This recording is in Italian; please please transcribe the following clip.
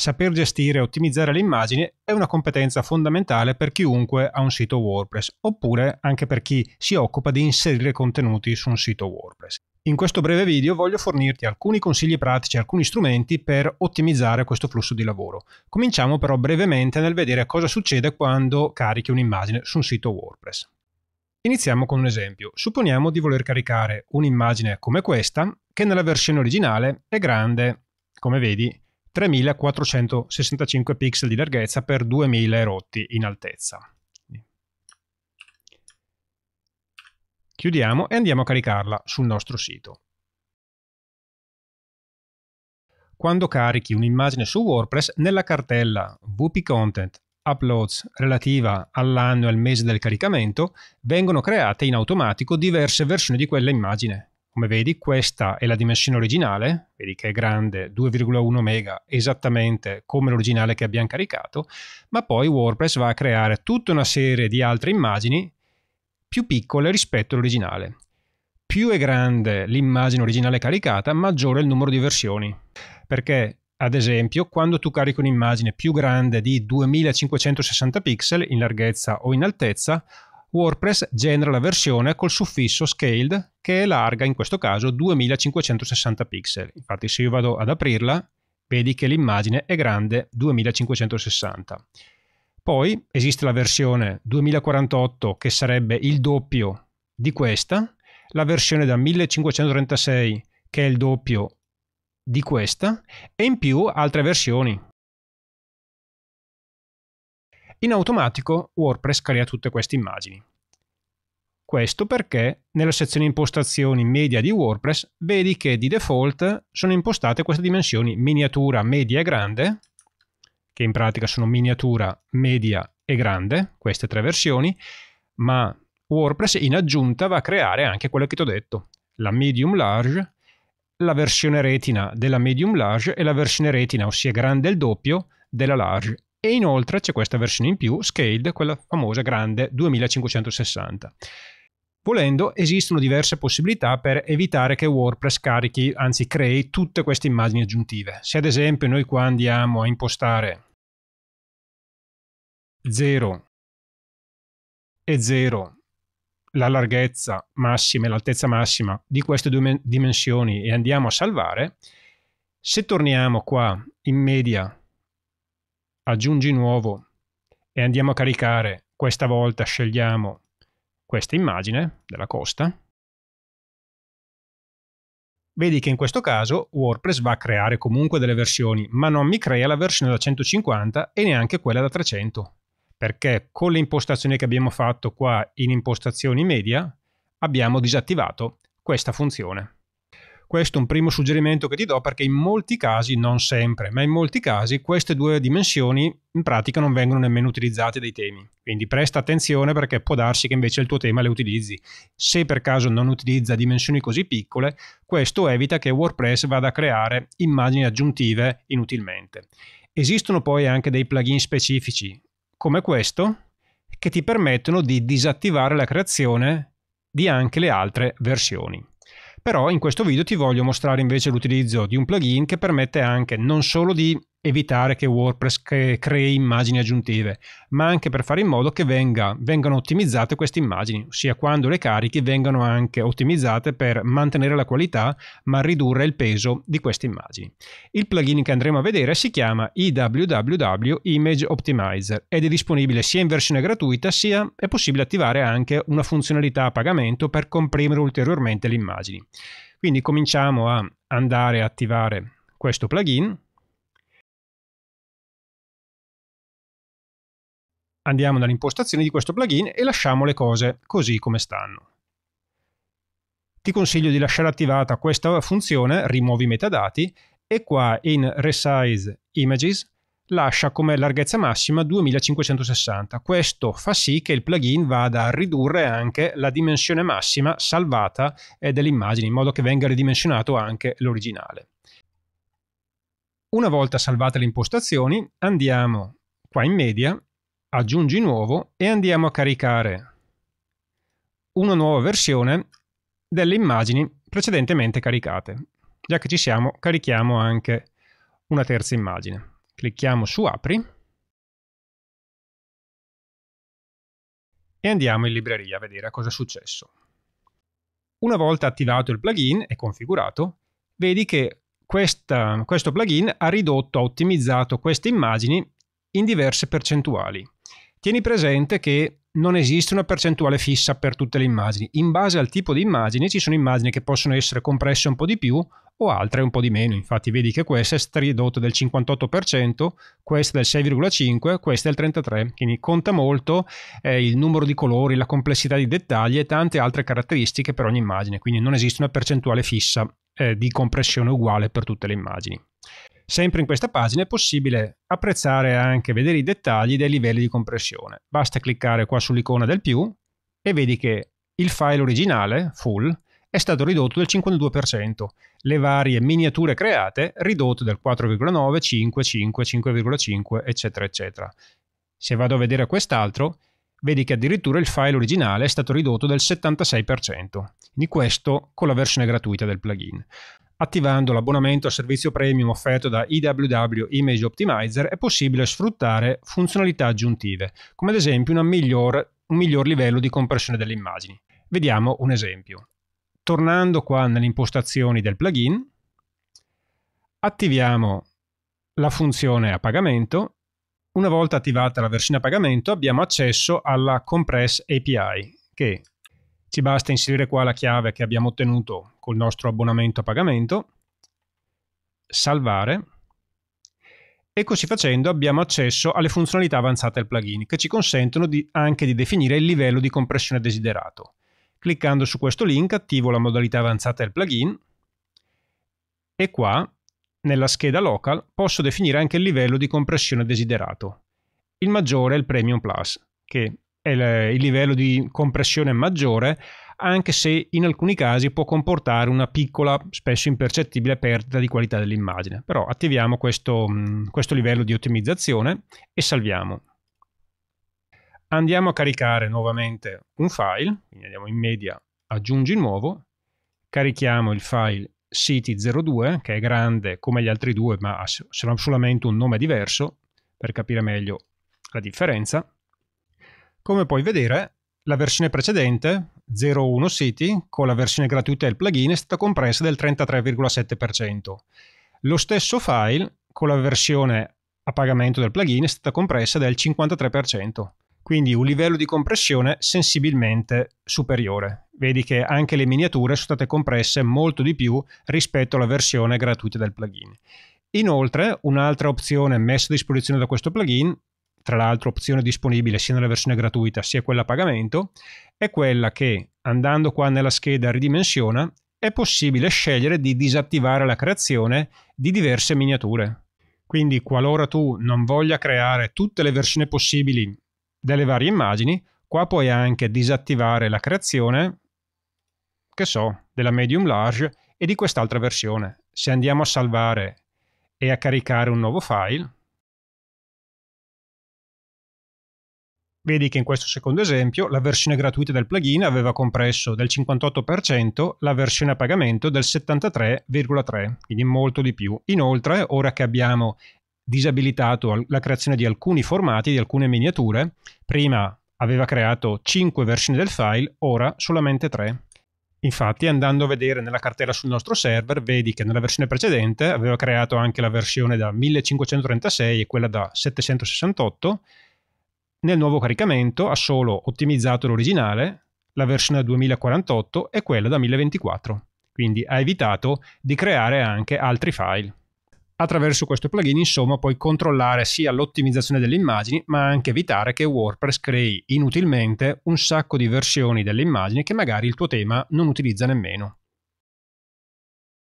saper gestire e ottimizzare le immagini è una competenza fondamentale per chiunque ha un sito WordPress, oppure anche per chi si occupa di inserire contenuti su un sito WordPress. In questo breve video voglio fornirti alcuni consigli pratici, alcuni strumenti per ottimizzare questo flusso di lavoro. Cominciamo però brevemente nel vedere cosa succede quando carichi un'immagine su un sito WordPress. Iniziamo con un esempio. Supponiamo di voler caricare un'immagine come questa, che nella versione originale è grande, come vedi, 3465 pixel di larghezza per 2000 rotti in altezza. Chiudiamo e andiamo a caricarla sul nostro sito. Quando carichi un'immagine su WordPress, nella cartella WP Content Uploads relativa all'anno e al mese del caricamento, vengono create in automatico diverse versioni di quella immagine, come vedi questa è la dimensione originale, vedi che è grande 2,1 mega esattamente come l'originale che abbiamo caricato, ma poi WordPress va a creare tutta una serie di altre immagini più piccole rispetto all'originale. Più è grande l'immagine originale caricata, maggiore il numero di versioni, perché ad esempio, quando tu carichi un'immagine più grande di 2560 pixel in larghezza o in altezza, WordPress genera la versione col suffisso scaled che è larga in questo caso 2560 pixel. Infatti se io vado ad aprirla vedi che l'immagine è grande 2560. Poi esiste la versione 2048 che sarebbe il doppio di questa, la versione da 1536 che è il doppio di questa e in più altre versioni in automatico WordPress crea tutte queste immagini. Questo perché nella sezione impostazioni media di WordPress vedi che di default sono impostate queste dimensioni miniatura, media e grande, che in pratica sono miniatura, media e grande, queste tre versioni, ma WordPress in aggiunta va a creare anche quello che ti ho detto, la medium large, la versione retina della medium large e la versione retina, ossia grande il doppio, della large e inoltre c'è questa versione in più, Scaled, quella famosa grande 2560. Volendo, esistono diverse possibilità per evitare che WordPress carichi, anzi crei, tutte queste immagini aggiuntive. Se ad esempio noi qua andiamo a impostare 0 e 0 la larghezza massima e l'altezza massima di queste due dimensioni e andiamo a salvare, se torniamo qua in media aggiungi nuovo e andiamo a caricare. Questa volta scegliamo questa immagine della costa. Vedi che in questo caso WordPress va a creare comunque delle versioni, ma non mi crea la versione da 150 e neanche quella da 300, perché con le impostazioni che abbiamo fatto qua in impostazioni media abbiamo disattivato questa funzione. Questo è un primo suggerimento che ti do perché in molti casi, non sempre, ma in molti casi queste due dimensioni in pratica non vengono nemmeno utilizzate dai temi. Quindi presta attenzione perché può darsi che invece il tuo tema le utilizzi. Se per caso non utilizza dimensioni così piccole, questo evita che WordPress vada a creare immagini aggiuntive inutilmente. Esistono poi anche dei plugin specifici, come questo, che ti permettono di disattivare la creazione di anche le altre versioni. Però in questo video ti voglio mostrare invece l'utilizzo di un plugin che permette anche non solo di evitare che WordPress crei immagini aggiuntive, ma anche per fare in modo che venga, vengano ottimizzate queste immagini, ossia quando le carichi vengano anche ottimizzate per mantenere la qualità ma ridurre il peso di queste immagini. Il plugin che andremo a vedere si chiama IWWW Image Optimizer ed è disponibile sia in versione gratuita sia è possibile attivare anche una funzionalità a pagamento per comprimere ulteriormente le immagini. Quindi cominciamo a andare a attivare questo plugin Andiamo nell'impostazione di questo plugin e lasciamo le cose così come stanno. Ti consiglio di lasciare attivata questa funzione Rimuovi metadati e qua in Resize Images lascia come larghezza massima 2560. Questo fa sì che il plugin vada a ridurre anche la dimensione massima salvata eh, dell'immagine, in modo che venga ridimensionato anche l'originale. Una volta salvate le impostazioni, andiamo qua in media aggiungi nuovo e andiamo a caricare una nuova versione delle immagini precedentemente caricate. Già che ci siamo, carichiamo anche una terza immagine. Clicchiamo su apri e andiamo in libreria a vedere cosa è successo. Una volta attivato il plugin e configurato, vedi che questa, questo plugin ha ridotto, ha ottimizzato queste immagini in diverse percentuali. Tieni presente che non esiste una percentuale fissa per tutte le immagini. In base al tipo di immagine ci sono immagini che possono essere compresse un po' di più o altre un po' di meno. Infatti vedi che questa è ridotta del 58%, questa del 6,5%, questa del 33%. Quindi conta molto eh, il numero di colori, la complessità di dettagli e tante altre caratteristiche per ogni immagine. Quindi non esiste una percentuale fissa eh, di compressione uguale per tutte le immagini. Sempre in questa pagina è possibile apprezzare anche vedere i dettagli dei livelli di compressione. Basta cliccare qua sull'icona del più e vedi che il file originale, full, è stato ridotto del 52%, le varie miniature create ridotte del 4,9, 5, 5, 5,5, eccetera, eccetera. Se vado a vedere quest'altro, vedi che addirittura il file originale è stato ridotto del 76%, di questo con la versione gratuita del plugin. Attivando l'abbonamento al servizio premium offerto da IWW Image Optimizer è possibile sfruttare funzionalità aggiuntive, come ad esempio miglior, un miglior livello di compressione delle immagini. Vediamo un esempio. Tornando qua nelle impostazioni del plugin, attiviamo la funzione a pagamento. Una volta attivata la versione a pagamento abbiamo accesso alla Compress API che ci basta inserire qua la chiave che abbiamo ottenuto col nostro abbonamento a pagamento, salvare e così facendo abbiamo accesso alle funzionalità avanzate del plugin che ci consentono di, anche di definire il livello di compressione desiderato. Cliccando su questo link attivo la modalità avanzata del plugin e qua nella scheda local posso definire anche il livello di compressione desiderato. Il maggiore è il Premium Plus che il, livello di compressione è maggiore, anche se in alcuni casi può comportare una piccola, spesso impercettibile perdita di qualità dell'immagine. Però attiviamo questo, mm, questo livello di ottimizzazione e salviamo. Andiamo a caricare nuovamente un file, quindi andiamo in media, aggiungi nuovo, carichiamo il file city02 che è grande come gli altri due ma ha solamente un nome diverso per capire meglio la differenza come puoi vedere, la versione precedente, 0.1 City, con la versione gratuita e il plugin è stata compressa del 33,7%. Lo stesso file, con la versione a pagamento del plugin, è stata compressa del 53%. Quindi un livello di compressione sensibilmente superiore. Vedi che anche le miniature sono state compresse molto di più rispetto alla versione gratuita del plugin. Inoltre, un'altra opzione messa a disposizione da questo plugin tra l'altro opzione disponibile sia nella versione gratuita sia quella a pagamento, è quella che andando qua nella scheda ridimensiona è possibile scegliere di disattivare la creazione di diverse miniature. Quindi qualora tu non voglia creare tutte le versioni possibili delle varie immagini, qua puoi anche disattivare la creazione, che so, della medium large e di quest'altra versione. Se andiamo a salvare e a caricare un nuovo file, Vedi che in questo secondo esempio la versione gratuita del plugin aveva compresso del 58% la versione a pagamento del 73,3%, quindi molto di più. Inoltre, ora che abbiamo disabilitato la creazione di alcuni formati, di alcune miniature, prima aveva creato 5 versioni del file, ora solamente 3. Infatti, andando a vedere nella cartella sul nostro server, vedi che nella versione precedente aveva creato anche la versione da 1536 e quella da 768 nel nuovo caricamento ha solo ottimizzato l'originale, la versione 2048 e quella da 1024, quindi ha evitato di creare anche altri file. Attraverso questo plugin, insomma, puoi controllare sia l'ottimizzazione delle immagini, ma anche evitare che WordPress crei inutilmente un sacco di versioni delle immagini che magari il tuo tema non utilizza nemmeno.